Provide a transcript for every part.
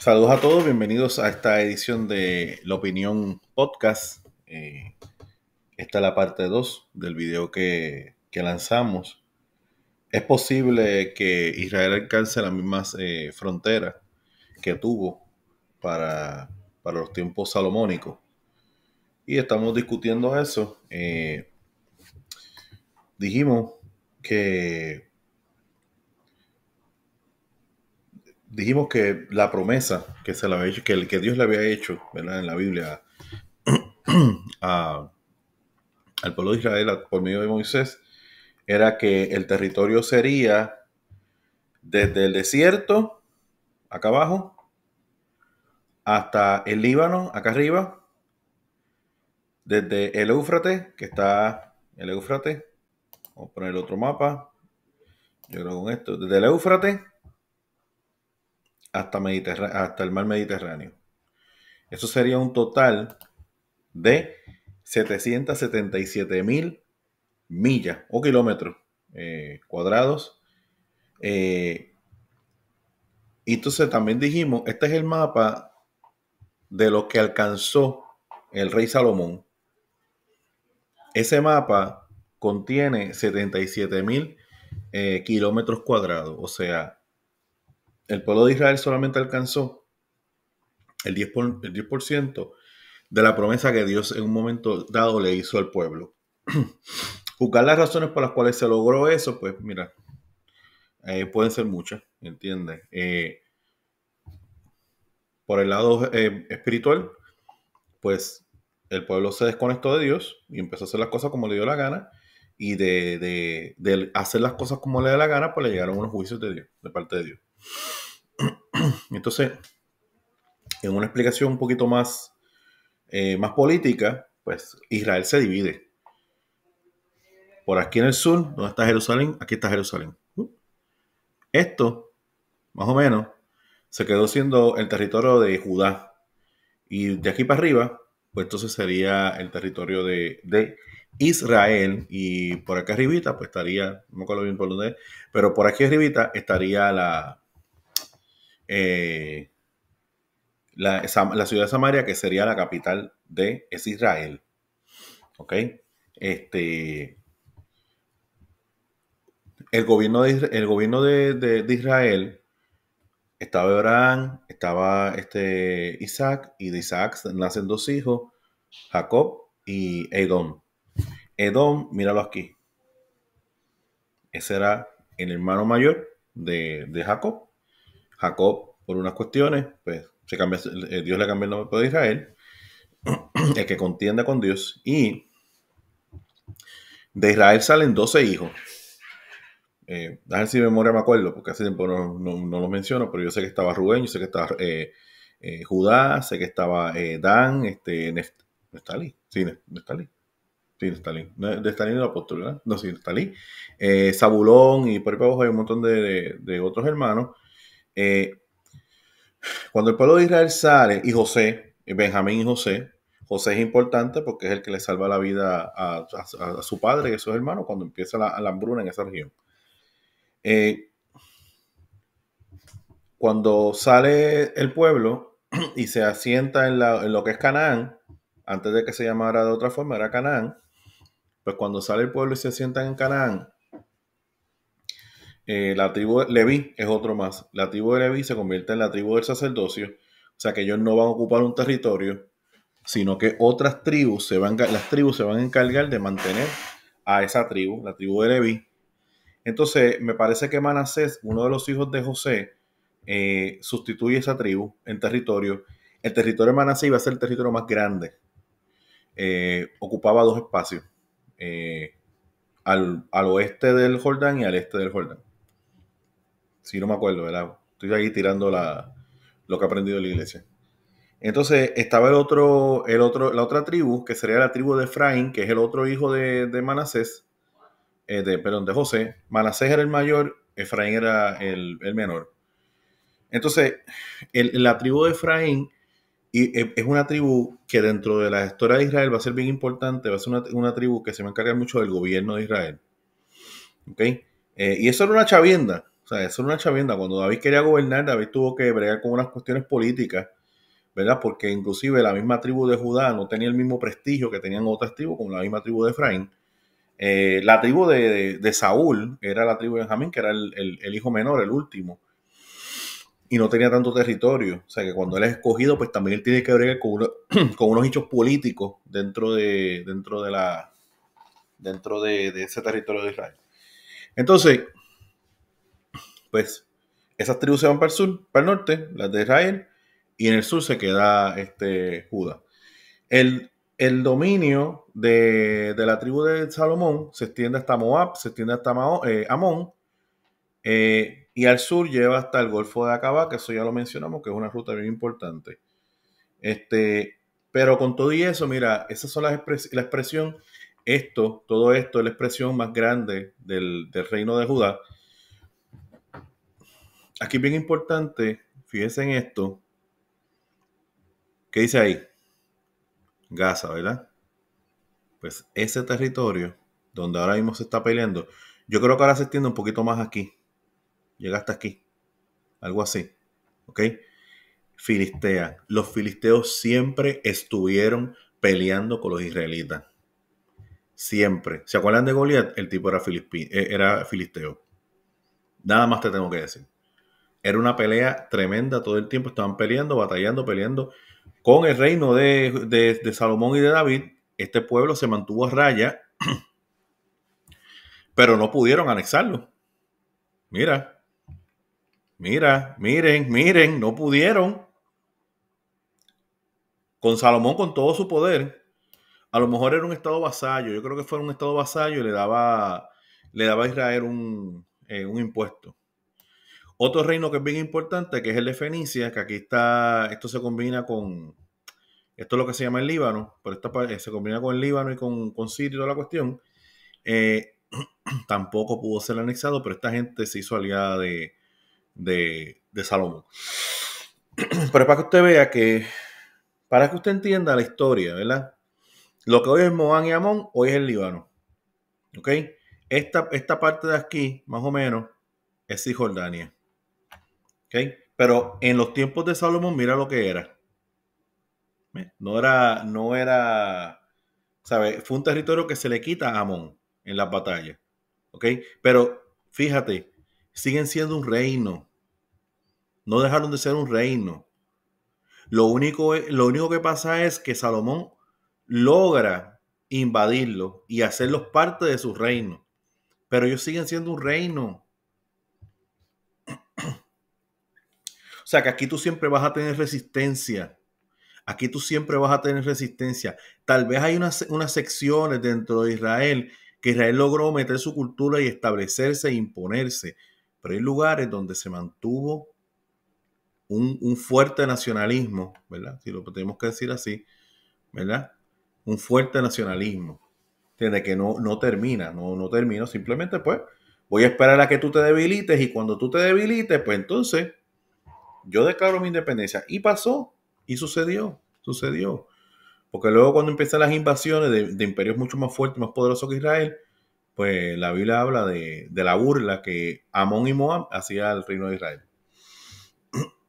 Saludos a todos, bienvenidos a esta edición de La Opinión Podcast. Eh, esta es la parte 2 del video que, que, lanzamos. Es posible que Israel alcance las mismas eh, fronteras que tuvo para, para, los tiempos salomónicos. Y estamos discutiendo eso. Eh, dijimos que dijimos que la promesa que se le había que, el, que Dios le había hecho en la Biblia al pueblo de Israel por medio de Moisés, era que el territorio sería desde el desierto, acá abajo, hasta el Líbano, acá arriba, desde el Éufrates, que está el Éufrates, vamos a poner otro mapa, yo creo con esto, desde el Éufrates hasta, el mar Mediterráneo. Eso sería un total de 777 mil millas o kilómetros eh, cuadrados. Eh, y entonces también dijimos, este es el mapa de lo que alcanzó el rey Salomón. Ese mapa contiene 77 mil eh, kilómetros cuadrados, o sea, el pueblo de Israel solamente alcanzó el 10%, de la promesa que Dios en un momento dado le hizo al pueblo. Juzgar las razones por las cuales se logró eso, pues mira, eh, pueden ser muchas, ¿entiendes? Eh, por el lado eh, espiritual, pues el pueblo se desconectó de Dios y empezó a hacer las cosas como le dio la gana. Y de, de hacer las cosas como le dio la gana, pues le llegaron unos juicios de Dios, de parte de Dios. Entonces, en una explicación un poquito más, eh, más política, pues Israel se divide. Por aquí en el sur, donde está Jerusalén, aquí está Jerusalén. Uh. Esto, más o menos, se quedó siendo el territorio de Judá. Y de aquí para arriba, pues entonces sería el territorio de, Israel. Y por acá arribita, pues estaría, no me acuerdo bien por dónde, pero por aquí arribita estaría la, eh, la, ciudad de Samaria, que sería la capital de Israel. ¿Ok? Este, el gobierno de, el gobierno de, Israel estaba Abraham, estaba este Isaac, y de Isaac nacen dos hijos, Jacob y Edom. Edom, míralo aquí. Ese era el hermano mayor de Jacob. Jacob, por unas cuestiones, pues se cambia, eh, Dios le cambió el nombre de Israel, el que contienda con Dios, y de Israel salen 12 hijos. Eh, a si mi memoria me acuerdo, porque hace tiempo no, no, los menciono, pero yo sé que estaba Rubén, yo sé que estaba eh, eh, Judá, sé que estaba Dan, este, Neft Neftalí, sí, Neftalí, sí, Neftalí, Neftalí la apóstol, ¿verdad? No, sí, Eh, Zabulón y por ahí para abajo hay un montón de, de otros hermanos, eh, cuando el pueblo de Israel sale, y José, eh, Benjamín y José, José es importante porque es el que le salva la vida a, su padre y a sus hermanos cuando empieza la, hambruna en esa región. Eh, cuando sale el pueblo y se asienta en, en, lo que es Canaán, antes de que se llamara de otra forma, era Canaán, pues cuando sale el pueblo y se asientan en Canaán, eh, la tribu de Leví es otro más. La tribu de Leví se convierte en la tribu del sacerdocio. O sea que ellos no van a ocupar un territorio, sino que otras tribus se van, las tribus se van a encargar de mantener a esa tribu, la tribu de Levi Entonces, me parece que Manasés, uno de los hijos de José, eh, sustituye esa tribu en territorio. El territorio de Manasés iba a ser el territorio más grande. Eh, ocupaba dos espacios, al oeste del Jordán y al este del Jordán si no me acuerdo, ¿verdad? Estoy ahí tirando lo que he aprendido la iglesia. Entonces estaba el otro, el otro, la otra tribu, que sería la tribu de Efraín, que es el otro hijo de, Manasés, eh, perdón, de José. Manasés era el mayor, Efraín era el, menor. Entonces, la tribu de Efraín y, eh, es una tribu que dentro de la historia de Israel va a ser bien importante, va a ser una, tribu que se va a encargar mucho del gobierno de Israel. Eh, y eso era una chavienda. O sea, eso era una chavienda. Cuando David quería gobernar, David tuvo que bregar con unas cuestiones políticas, ¿verdad? Porque inclusive la misma tribu de Judá no tenía el mismo prestigio que tenían otras tribus, como la misma tribu de Efraín. Eh, la tribu de, de, Saúl era la tribu de Benjamín, que era el, hijo menor, el último y no tenía tanto territorio. O sea que cuando él es escogido, pues también él tiene que bregar con, unos hechos políticos dentro de, dentro de la dentro de, de, ese territorio de Israel. Entonces, pues esas tribus se van para el sur, para el norte, las de Israel, y en el sur se queda este, Judá. El, dominio de, la tribu de Salomón se extiende hasta Moab, se extiende hasta eh, Amón, eh, y al sur lleva hasta el Golfo de Acaba, que eso ya lo mencionamos, que es una ruta bien importante. Este, pero con todo y eso, mira, esas son las la expresión, esto, todo esto es la expresión más grande del, del reino de Judá aquí bien importante, fíjense en esto. ¿Qué dice ahí? Gaza, ¿verdad? Pues ese territorio donde ahora mismo se está peleando, yo creo que ahora se extiende un poquito más aquí. Llega hasta aquí. Algo así. ¿Ok? Filistea. Los filisteos siempre estuvieron peleando con los israelitas. Siempre. ¿Se acuerdan de Goliat? El tipo era, eh, era filisteo. Nada más te tengo que decir era una pelea tremenda todo el tiempo. Estaban peleando, batallando, peleando. Con el reino de, Salomón y de David, este pueblo se mantuvo a raya, pero no pudieron anexarlo. Mira, mira, miren, miren, no pudieron. Con Salomón, con todo su poder, a lo mejor era un estado vasallo. Yo creo que fue un estado vasallo y le daba, le daba a Israel un eh, impuesto otro reino que es bien importante, que es el de Fenicia, que aquí está, esto se combina con, esto es lo que se llama el Líbano, pero parte eh, se combina con el Líbano y con, con Siria y toda la cuestión. Eh, tampoco pudo ser anexado, pero esta gente se hizo aliada de, de, Salomón. pero para que usted vea que, para que usted entienda la historia, ¿verdad? Lo que hoy es Moán y Amón, hoy es el Líbano. ¿Ok? Esta, esta parte de aquí, más o menos, es Cisjordania. Pero en los tiempos de Salomón, mira lo que era. No era, no era, ¿sabes? Fue un territorio que se le quita a Amón en la batalla, ¿ok? Pero fíjate, siguen siendo un reino. No dejaron de ser un reino. Lo único, lo único que pasa es que Salomón logra invadirlo y hacerlos parte de su reino. Pero ellos siguen siendo un reino. O sea, que aquí tú siempre vas a tener resistencia. Aquí tú siempre vas a tener resistencia. Tal vez hay unas, secciones dentro de Israel que Israel logró meter su cultura y establecerse e imponerse. Pero hay lugares donde se mantuvo un, fuerte nacionalismo, ¿verdad? Si lo tenemos que decir así, ¿verdad? Un fuerte nacionalismo. Tiene que no, no termina, no, no termino. Simplemente, pues, voy a esperar a que tú te debilites y cuando tú te debilites, pues entonces yo declaro mi independencia. Y pasó, y sucedió, sucedió. Porque luego cuando empiezan las invasiones de, imperios mucho más fuertes, más poderosos que Israel, pues la Biblia habla de, la burla que Amón y Moab hacían al reino de Israel.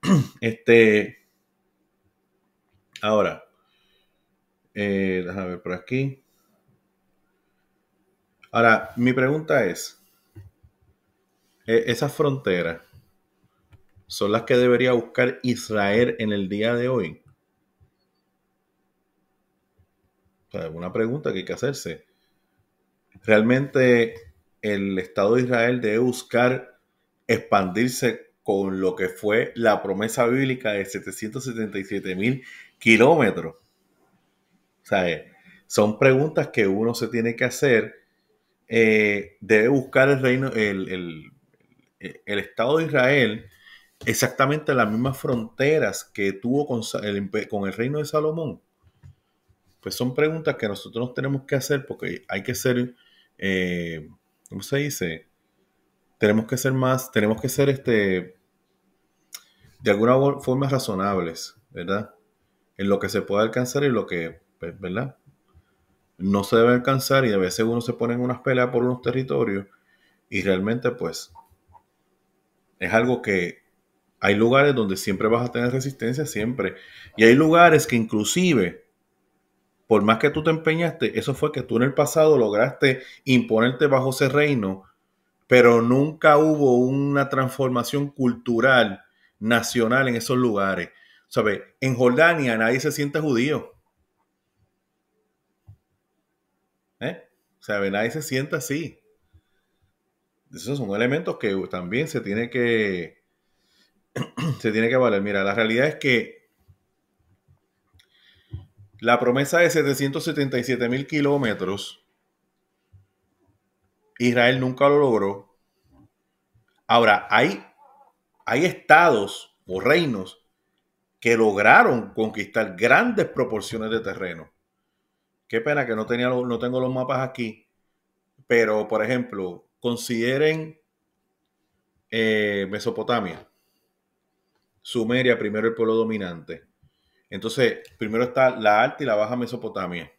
Este, ahora, eh, déjame ver por aquí. Ahora, mi pregunta es, e, esas fronteras, son las que debería buscar Israel en el día de hoy? O sea, una pregunta que hay que hacerse. ¿Realmente el Estado de Israel debe buscar expandirse con lo que fue la promesa bíblica de 777 mil kilómetros? O sea, eh, son preguntas que uno se tiene que hacer. Eh, debe buscar el reino, el, el Estado de Israel exactamente las mismas fronteras que tuvo con el, reino de Salomón? Pues son preguntas que nosotros nos tenemos que hacer porque hay que ser, eh, ¿cómo se dice? Tenemos que ser más, tenemos que ser este, de alguna forma razonables, ¿verdad? En lo que se puede alcanzar y lo que, pues, ¿verdad? No se debe alcanzar y a veces uno se pone en unas peleas por unos territorios y realmente pues es algo que hay lugares donde siempre vas a tener resistencia, siempre. Y hay lugares que inclusive, por más que tú te empeñaste, eso fue que tú en el pasado lograste imponerte bajo ese reino, pero nunca hubo una transformación cultural, nacional en esos lugares. ¿Sabes? En Jordania nadie se siente judío. ¿Eh? sea, Nadie se siente así. Esos son elementos que también se tiene que, se tiene que valer. Mira, la realidad es que la promesa de 777 mil kilómetros, Israel nunca lo logró. Ahora, hay, hay estados o reinos que lograron conquistar grandes proporciones de terreno. Qué pena que no, tenía, no tengo los mapas aquí, pero por ejemplo, consideren eh, Mesopotamia Sumeria, primero el pueblo dominante. Entonces, primero está la alta y la baja Mesopotamia.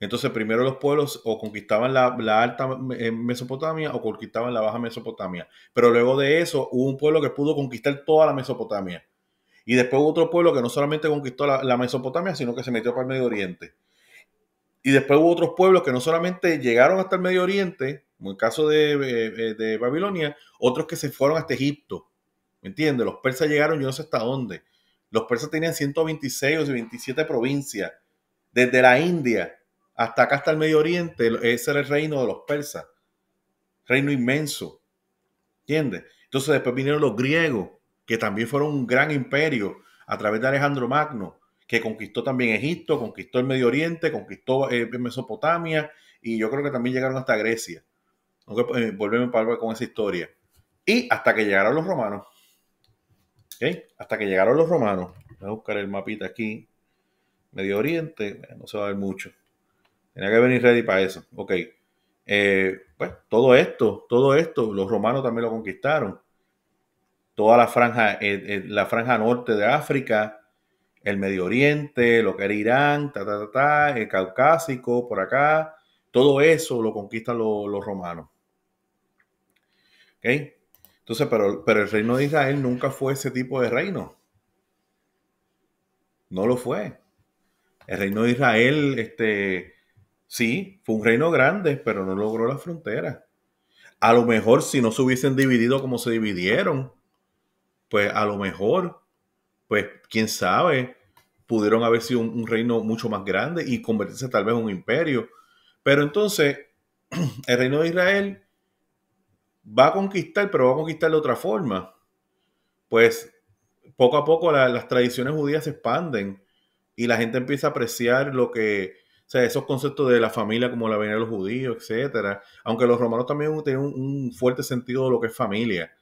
Entonces, primero los pueblos o conquistaban la, alta eh, Mesopotamia o conquistaban la baja Mesopotamia. Pero luego de eso hubo un pueblo que pudo conquistar toda la Mesopotamia. Y después hubo otro pueblo que no solamente conquistó la, Mesopotamia, sino que se metió para el Medio Oriente. Y después hubo otros pueblos que no solamente llegaron hasta el Medio Oriente, como el caso de eh, eh, Babilonia, otros que se fueron hasta Egipto. ¿Me entiendes? Los persas llegaron yo no sé hasta dónde. Los persas tenían 126 o 27 provincias. Desde la India hasta acá, hasta el Medio Oriente, ese era el reino de los persas. Reino inmenso. ¿Entiendes? Entonces después vinieron los griegos, que también fueron un gran imperio a través de Alejandro Magno, que conquistó también Egipto, conquistó el Medio Oriente, conquistó eh, Mesopotamia y yo creo que también llegaron hasta Grecia. Aunque pues, eh, volvemos con esa historia. Y hasta que llegaron los romanos. Hasta que llegaron los romanos. Voy a buscar el mapita aquí. Medio Oriente, eh, no se va a ver mucho. Tenía que venir ready para eso. Ok. Eh, pues todo esto, todo esto, los romanos también lo conquistaron. Toda la franja, eh, la franja norte de África, el Medio Oriente, lo que era Irán, ta, el Caucásico, por acá, todo eso lo conquistan los romanos. Entonces, pero, pero el reino de Israel nunca fue ese tipo de reino. No lo fue. El reino de Israel, este, sí, fue un reino grande, pero no logró la frontera. A lo mejor si no se hubiesen dividido como se dividieron, pues a lo mejor, pues quién sabe, pudieron haber sido un, un reino mucho más grande y convertirse tal vez en un imperio. Pero entonces, el reino de Israel va a conquistar, pero va a conquistar de otra forma. Pues poco a poco las tradiciones judías se expanden y la gente empieza a apreciar lo que, o sea, esos conceptos de la familia como la venía de los judíos, etc. Aunque los romanos también tienen un, fuerte sentido de lo que es familia.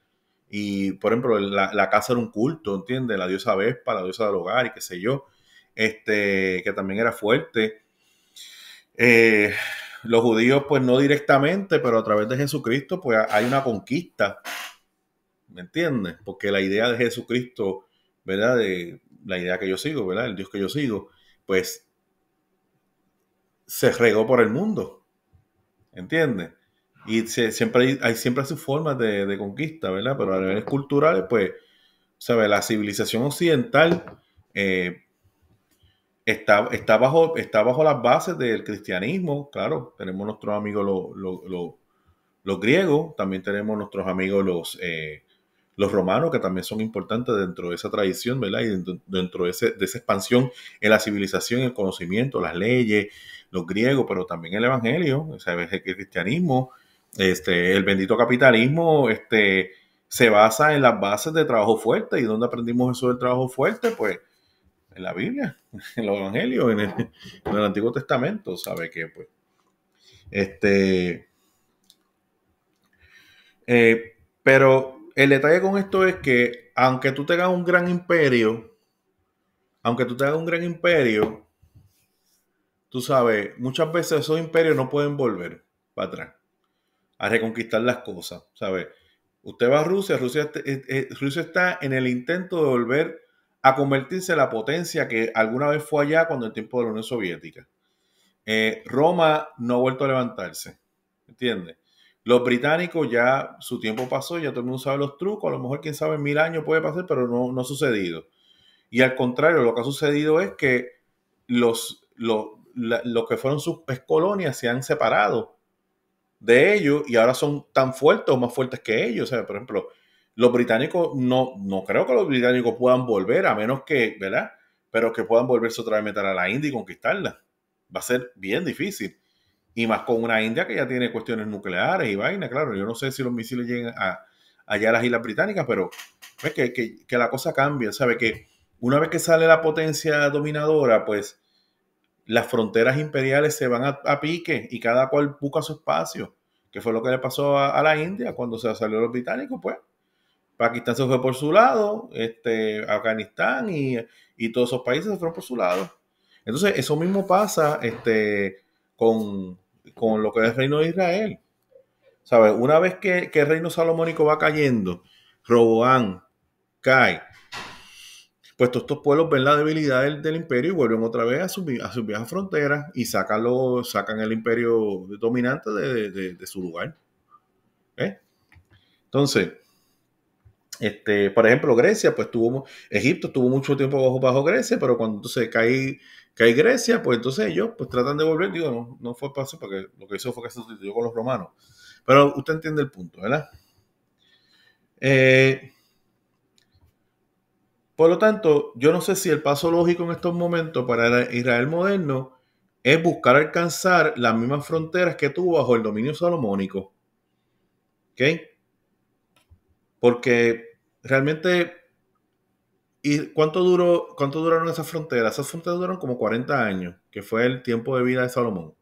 Y, por ejemplo, la, casa era un culto, ¿entiendes? La diosa Vespa, la diosa del hogar y qué sé yo, este, que también era fuerte. Eh, los judíos, pues no directamente, pero a través de Jesucristo, pues hay una conquista. ¿Me entiendes? Porque la idea de Jesucristo, ¿verdad? De la idea que yo sigo, ¿verdad? El Dios que yo sigo, pues se regó por el mundo. ¿Entiendes? Y siempre hay, siempre sus formas de, conquista, ¿verdad? Pero a nivel cultural, pues, ¿sabes? La civilización occidental eh, está, bajo, está bajo las bases del cristianismo, claro, tenemos nuestros amigos los, griegos, también tenemos nuestros amigos los, eh, los romanos, que también son importantes dentro de esa tradición, ¿verdad? Y dentro, de, esa expansión en la civilización, el conocimiento, las leyes, los griegos, pero también el evangelio, sabes el cristianismo, este, el bendito capitalismo, este se basa en las bases de trabajo fuerte y donde aprendimos eso del trabajo fuerte, pues en la Biblia, en los Evangelios, en el, Antiguo Testamento, ¿sabe qué? Pues, este, eh, pero el detalle con esto es que aunque tú tengas un gran imperio, aunque tú tengas un gran imperio, tú sabes, muchas veces esos imperios no pueden volver para atrás a reconquistar las cosas, sabe. Usted va a Rusia, Rusia, eh, eh, Rusia está en el intento de volver a convertirse en la potencia que alguna vez fue allá cuando el tiempo de la Unión Soviética. Eh, Roma no ha vuelto a levantarse, ¿entiendes? Los británicos ya su tiempo pasó, ya todo el mundo sabe los trucos, a lo mejor quién sabe mil años puede pasar, pero no, ha sucedido. Y al contrario, lo que ha sucedido es que los, los, que fueron sus colonias se han separado de ellos y ahora son tan fuertes o más fuertes que ellos. O sea, por ejemplo, los británicos, no, no creo que los británicos puedan volver, a menos que, ¿verdad? Pero que puedan volverse otra vez a meter a la India y conquistarla. Va a ser bien difícil. Y más con una India que ya tiene cuestiones nucleares y vaina, claro. Yo no sé si los misiles lleguen a, allá a las Islas Británicas, pero ¿ves? Pues, que, que, la cosa cambia, ¿sabe? Que una vez que sale la potencia dominadora, pues las fronteras imperiales se van a, pique y cada cual busca su espacio, que fue lo que le pasó a, a la India cuando se salió los británicos, pues Pakistán se fue por su lado, este, Afganistán y, todos esos países se fueron por su lado. Entonces, eso mismo pasa este, con, lo que es el reino de Israel. Una vez que, el reino salomónico va cayendo, Roboán cae, pues todos estos pueblos ven la debilidad del, imperio y vuelven otra vez a sus a viejas fronteras y sacan, sacan el imperio dominante de, su lugar. ¿Eh? Entonces, este, por ejemplo, Grecia, pues tuvo, Egipto estuvo mucho tiempo bajo, bajo Grecia, pero cuando entonces cae, cae Grecia, pues entonces ellos pues tratan de volver, digo, no, no fue paso porque lo que hizo fue que se sustituyó con los romanos. Pero usted entiende el punto, ¿verdad? Eh, por lo tanto, yo no sé si el paso lógico en estos momentos para Israel moderno es buscar alcanzar las mismas fronteras que tuvo bajo el dominio salomónico. ¿Ok? porque realmente, ¿y cuánto, duró, cuánto duraron esas fronteras? Esas fronteras duraron como 40 años, que fue el tiempo de vida de Salomón.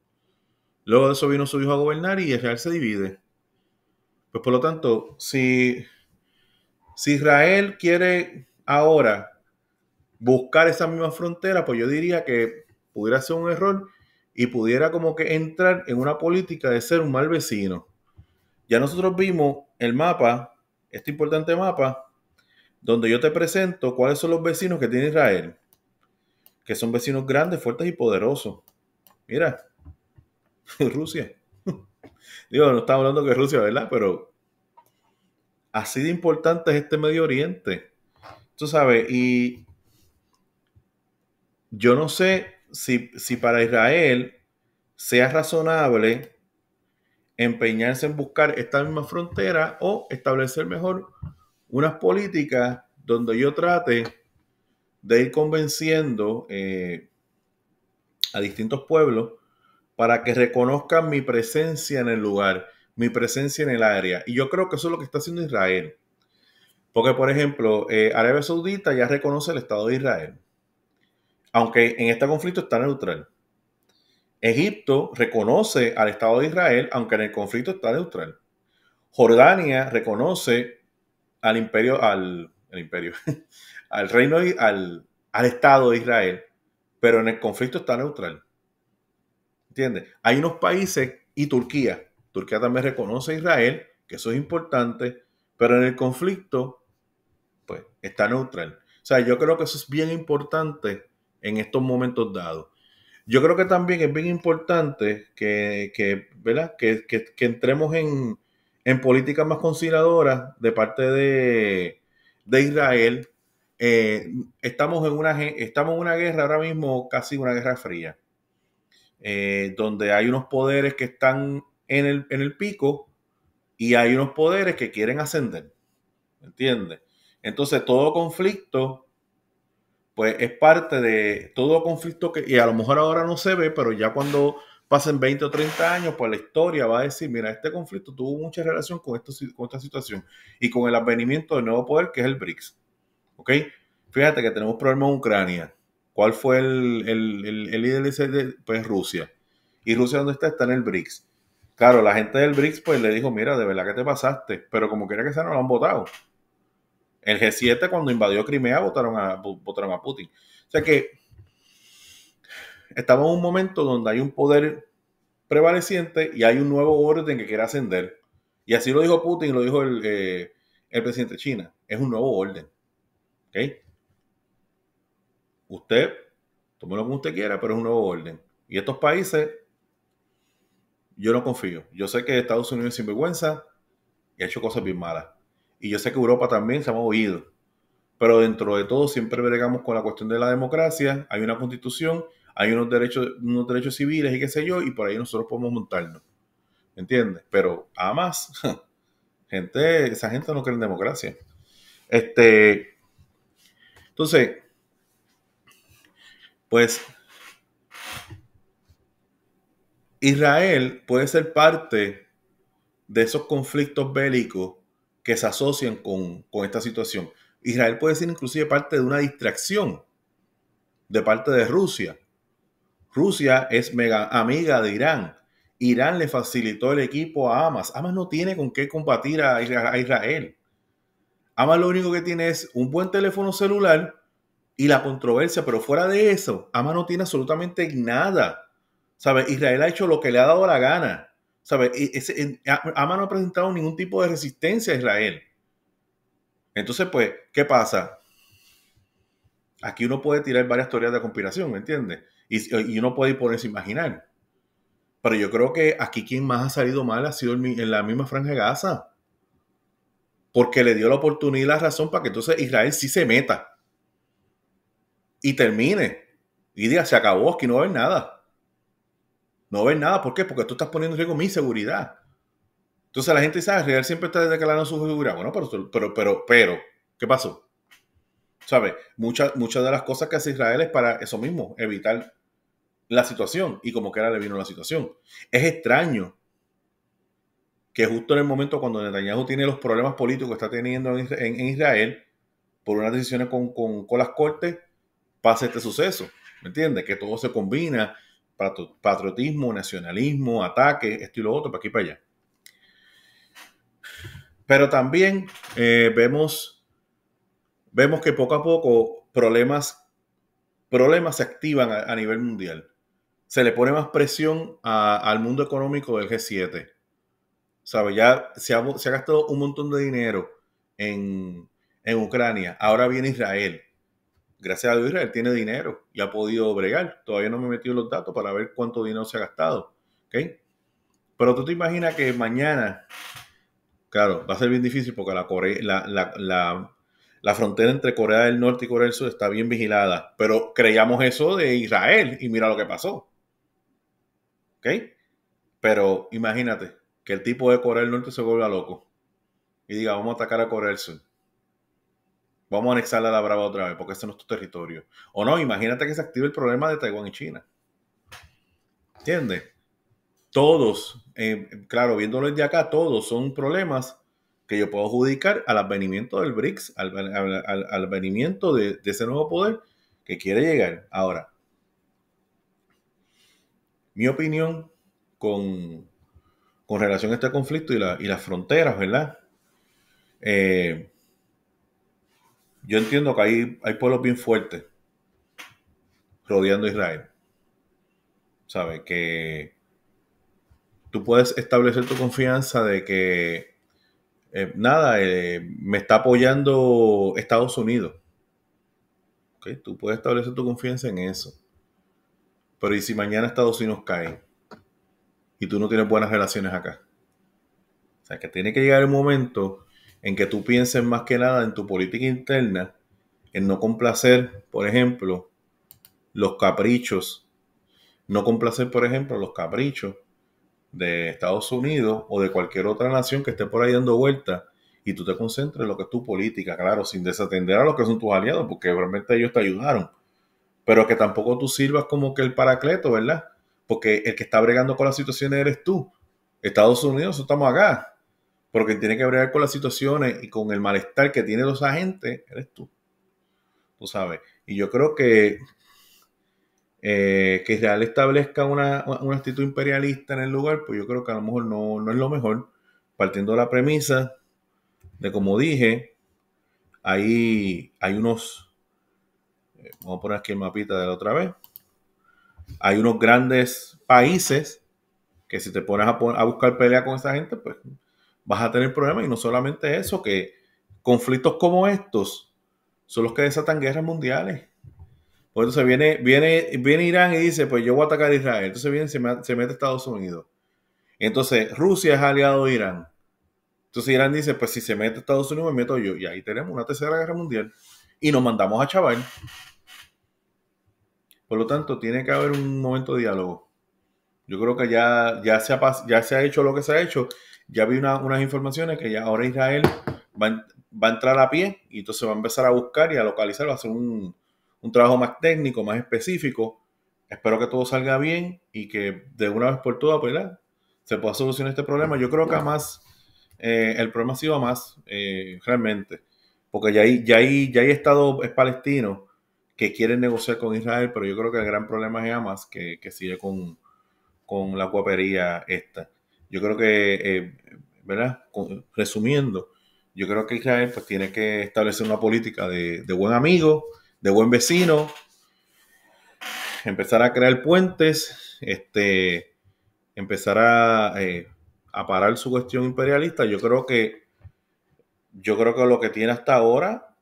Luego de eso vino su hijo a gobernar y Israel se divide. Pues por lo tanto, si, si Israel quiere ahora buscar esa misma frontera, pues yo diría que pudiera ser un error y pudiera como que entrar en una política de ser un mal vecino. Ya nosotros vimos el mapa este importante mapa donde yo te presento cuáles son los vecinos que tiene Israel, que son vecinos grandes, fuertes y poderosos. Mira, Rusia. Digo, no estamos hablando que Rusia, ¿verdad? Pero así de importante es este Medio Oriente. Tú sabes, y yo no sé si, si para Israel sea razonable empeñarse en buscar esta misma frontera o establecer mejor unas políticas donde yo trate de ir convenciendo eh, a distintos pueblos para que reconozcan mi presencia en el lugar, mi presencia en el área. Y yo creo que eso es lo que está haciendo Israel. Porque, por ejemplo, eh, Arabia Saudita ya reconoce el Estado de Israel, aunque en este conflicto está neutral. Egipto reconoce al Estado de Israel, aunque en el conflicto está neutral. Jordania reconoce al imperio, al, imperio, al reino, al, al Estado de Israel, pero en el conflicto está neutral. ¿Entiendes? Hay unos países y Turquía. Turquía también reconoce a Israel, que eso es importante, pero en el conflicto, pues está neutral. O sea, yo creo que eso es bien importante en estos momentos dados. Yo creo que también es bien importante que, que ¿verdad? Que, entremos en, en políticas más conciliadoras de parte de, Israel. Eh, estamos, en una, estamos una guerra ahora mismo, casi una guerra fría, eh, donde hay unos poderes que están en el, en el pico y hay unos poderes que quieren ascender. ¿Entiendes? Entonces, todo conflicto pues, es parte de todo conflicto que, y a lo mejor ahora no se ve, pero ya cuando pasen 20 o 30 años, pues la historia va a decir, mira, este conflicto tuvo mucha relación con, esto, con esta situación y con el advenimiento del nuevo poder que es el BRICS. ¿Ok? Fíjate que tenemos problemas en Ucrania. ¿Cuál fue el, el, el, el de pues, Rusia? ¿Y Rusia dónde está? Está en el BRICS. Claro, la gente del BRICS pues le dijo, mira, de verdad que te pasaste, pero como quiera que sea, no lo han votado. El G7 cuando invadió Crimea votaron a, Putin. O sea que estamos en un momento donde hay un poder prevaleciente y hay un nuevo orden que quiere ascender. Y así lo dijo Putin y lo dijo el, eh, presidente de China. Es un nuevo orden. Usted, Usted, lo como usted quiera, pero es un nuevo orden. Y estos países, yo no confío. Yo sé que Estados Unidos es sinvergüenza y ha hecho cosas bien malas y yo sé que Europa también se ha movido, pero dentro de todo siempre bregamos con la cuestión de la democracia, hay una constitución, hay unos derechos, unos derechos civiles y qué sé yo, y por ahí nosotros podemos montarnos, ¿entiendes? Pero además, gente, esa gente no cree en democracia. Este, entonces, pues Israel puede ser parte de esos conflictos bélicos que se asocian con, esta situación. Israel puede ser inclusive parte de una distracción de parte de Rusia. Rusia es mega amiga de Irán. Irán le facilitó el equipo a Hamas. Hamas no tiene con qué combatir a Israel. Hamas lo único que tiene es un buen teléfono celular y la controversia, pero fuera de eso, Hamas no tiene absolutamente nada. ¿Sabe? Israel ha hecho lo que le ha dado la gana. E, Ama no ha presentado ningún tipo de resistencia a Israel. Entonces, pues, ¿qué pasa? Aquí uno puede tirar varias teorías de conspiración, ¿me entiendes? Y, uno puede ponerse a imaginar. Pero yo creo que aquí quien más ha salido mal ha sido en la misma franja de Gaza. Porque le dio la oportunidad y la razón para que entonces Israel sí se meta. Y termine. Y diga, se acabó, aquí no va a haber nada. No ven nada. ¿Por qué? Porque tú estás poniendo en riesgo mi seguridad. Entonces la gente sabe, Israel ah, siempre está declarando su seguridad. Bueno, pero, pero, pero, ¿qué pasó? ¿Sabes? Muchas, muchas de las cosas que hace Israel es para eso mismo, evitar la situación. Y como que ahora le vino la situación. Es extraño que justo en el momento cuando Netanyahu tiene los problemas políticos que está teniendo en, Israel, por unas decisiones con, las cortes, pase este suceso. ¿Me entiendes? Que todo se combina patriotismo, nacionalismo, ataque, esto y lo otro, para aquí y para allá. Pero también eh, vemos, vemos que poco a poco problemas, problemas se activan a, nivel mundial. Se le pone más presión al mundo económico del G7. ¿Sabe? Ya se ha, se ha gastado un montón de dinero en, en Ucrania. Ahora viene Israel gracias a Dios Israel tiene dinero y ha podido bregar. Todavía no me he metido los datos para ver cuánto dinero se ha gastado. Pero tú te imaginas que mañana, claro, va a ser bien difícil porque la, la, la, la, frontera entre Corea del Norte y Corea del Sur está bien vigilada. Pero creíamos eso de Israel y mira lo que pasó. ¿Ok? Pero imagínate que el tipo de Corea del Norte se vuelva loco y diga, vamos a atacar a Corea del Sur Vamos a anexarla a la brava otra vez, porque ese no es tu territorio. O no, imagínate que se active el problema de Taiwán y China. ¿Entiendes? Todos, eh, claro, viéndolo desde acá, todos son problemas que yo puedo adjudicar al advenimiento del BRICS, al, al, advenimiento de, ese nuevo poder que quiere llegar. Ahora, mi opinión con, relación a este conflicto y, y las fronteras, ¿verdad? Eh, yo entiendo que hay, hay pueblos bien fuertes rodeando Israel. ¿Sabes? Que tú puedes establecer tu confianza de que eh, nada, eh, me está apoyando Estados Unidos. Tú puedes establecer tu confianza en eso. Pero ¿y si mañana Estados Unidos cae? Y tú no tienes buenas relaciones acá. O sea, que tiene que llegar el momento en que tú pienses más que nada en tu política interna, en no complacer, por ejemplo, los caprichos, no complacer, por ejemplo, los caprichos de Estados Unidos o de cualquier otra nación que esté por ahí dando vuelta y tú te concentres en lo que es tu política, claro, sin desatender a los que son tus aliados, porque realmente ellos te ayudaron. Pero que tampoco tú sirvas como que el paracleto, ¿verdad? Porque el que está bregando con las situaciones eres tú. Estados Unidos, estamos acá porque tiene que bregar con las situaciones y con el malestar que tiene los agentes, eres tú. Tú sabes. Y yo creo que eh, que Israel establezca una, actitud imperialista en el lugar, pues yo creo que a lo mejor no, es lo mejor, partiendo de la premisa de, como dije, ahí hay unos, eh, vamos a poner aquí el mapita de la otra vez, hay unos grandes países que si te pones a, a buscar pelea con esa gente, pues vas a tener problemas. Y no solamente eso, que conflictos como estos son los que desatan guerras mundiales. Por pues entonces viene, viene, viene Irán y dice, pues yo voy a atacar Israel. Entonces viene, se, se mete Estados Unidos. Entonces Rusia es aliado de Irán. Entonces Irán dice, pues si se mete Estados Unidos, me meto yo. Y ahí tenemos una tercera guerra mundial. Y nos mandamos a chaval. Por lo tanto, tiene que haber un momento de diálogo. Yo creo que ya, ya, se, ya se ha hecho lo que se ha hecho ya vi unas informaciones que ya ahora Israel va, a entrar a pie y entonces va a empezar a buscar y a localizar, va a hacer un, trabajo más técnico, más específico. Espero que todo salga bien y que de una vez por todas pues, se pueda solucionar este problema. Yo creo que eh, el problema ha sido eh, realmente, porque ya hay, ya ya hay estados palestinos que quieren negociar con Israel, pero yo creo que el gran problema es Hamas que, sigue con, con la cuapería esta. Yo creo que, eh, ¿verdad? Resumiendo, yo creo que Israel pues, tiene que establecer una política de, buen amigo, de buen vecino, empezar a crear puentes, este, empezar eh, a, parar su cuestión imperialista. Yo creo que yo creo que lo que tiene hasta ahora,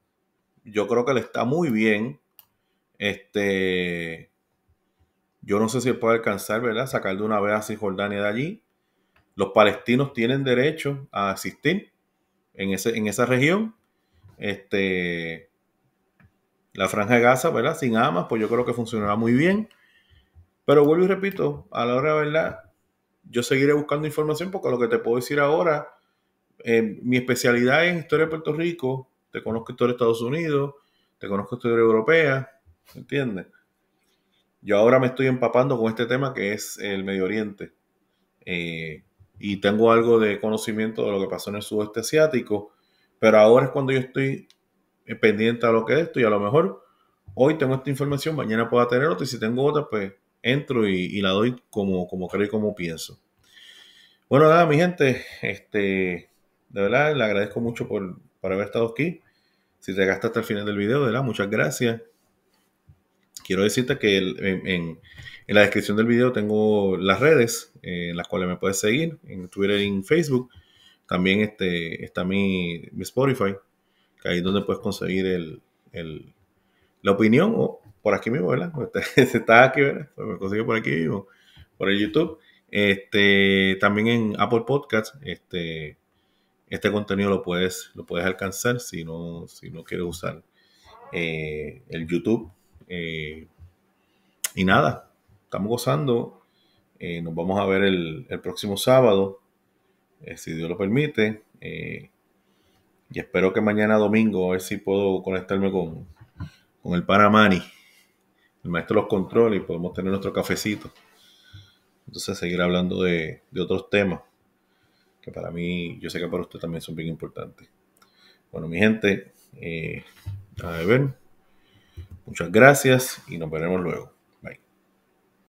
yo creo que le está muy bien. Este, yo no sé si puede alcanzar, ¿verdad? Sacar de una vez a Cisjordania de allí los palestinos tienen derecho a asistir en, ese, en esa región. Este, la franja de Gaza, ¿verdad? Sin amas, pues yo creo que funcionará muy bien. Pero vuelvo y repito, a la hora de verdad, yo seguiré buscando información porque lo que te puedo decir ahora, eh, mi especialidad es historia de Puerto Rico, te conozco historia de Estados Unidos, te conozco historia europea, ¿Me ¿entiendes? Yo ahora me estoy empapando con este tema que es el Medio Oriente. Eh, y tengo algo de conocimiento de lo que pasó en el sudeste asiático, pero ahora es cuando yo estoy eh, pendiente a lo que es esto y a lo mejor hoy tengo esta información, mañana pueda tener otra y si tengo otra, pues entro y, la doy como, como creo y como pienso. Bueno, nada, mi gente, este, de verdad, le agradezco mucho por, haber estado aquí. Si te hasta el final del video, de verdad, muchas gracias quiero decirte que en, la descripción del video tengo las redes eh, en las cuales me puedes seguir, en Twitter y en Facebook. También este, está mi, Spotify, que ahí es donde puedes conseguir el, la opinión, o por aquí mismo, ¿verdad? Se este, está, aquí, ¿verdad? Pues me consigue por aquí o por el YouTube. Este, también en Apple Podcasts este, este contenido lo puedes, lo puedes alcanzar si no, si no quieres usar eh, el YouTube eh, y nada, estamos gozando. Eh, nos vamos a ver el, próximo sábado, eh, si Dios lo permite. y espero que mañana domingo, a ver si puedo conectarme con, con el Panamani, el maestro los controla y podemos tener nuestro cafecito. Entonces seguir hablando de, otros temas que para mí, yo sé que para usted también son bien importantes. Bueno, mi gente, a ver, Muchas gracias y nos veremos luego.